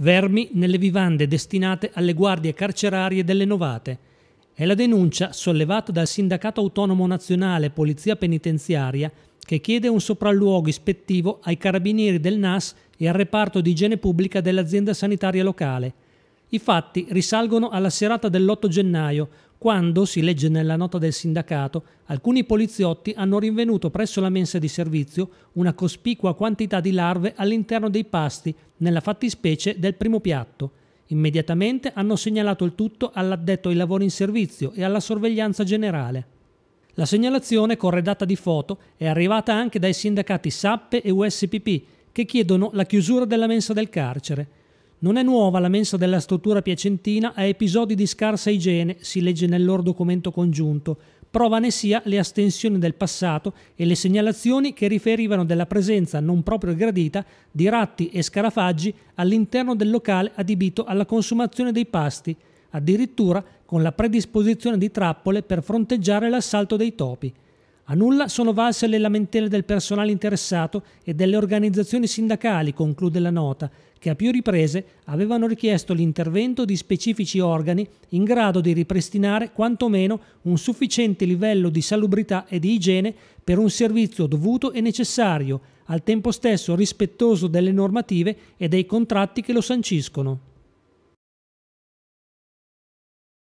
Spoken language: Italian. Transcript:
vermi nelle vivande destinate alle guardie carcerarie delle Novate. È la denuncia sollevata dal Sindacato Autonomo Nazionale Polizia Penitenziaria che chiede un sopralluogo ispettivo ai carabinieri del NAS e al reparto di igiene pubblica dell'azienda sanitaria locale. I fatti risalgono alla serata dell'8 gennaio, quando, si legge nella nota del sindacato, alcuni poliziotti hanno rinvenuto presso la mensa di servizio una cospicua quantità di larve all'interno dei pasti, nella fattispecie del primo piatto. Immediatamente hanno segnalato il tutto all'addetto ai lavori in servizio e alla sorveglianza generale. La segnalazione, corredata di foto, è arrivata anche dai sindacati SAP e USPP, che chiedono la chiusura della mensa del carcere. Non è nuova la mensa della struttura piacentina a episodi di scarsa igiene, si legge nel loro documento congiunto. Prova ne sia le astensioni del passato e le segnalazioni che riferivano della presenza non proprio gradita di ratti e scarafaggi all'interno del locale adibito alla consumazione dei pasti, addirittura con la predisposizione di trappole per fronteggiare l'assalto dei topi. A nulla sono valse le lamentele del personale interessato e delle organizzazioni sindacali, conclude la nota, che a più riprese avevano richiesto l'intervento di specifici organi in grado di ripristinare quantomeno un sufficiente livello di salubrità e di igiene per un servizio dovuto e necessario, al tempo stesso rispettoso delle normative e dei contratti che lo sanciscono.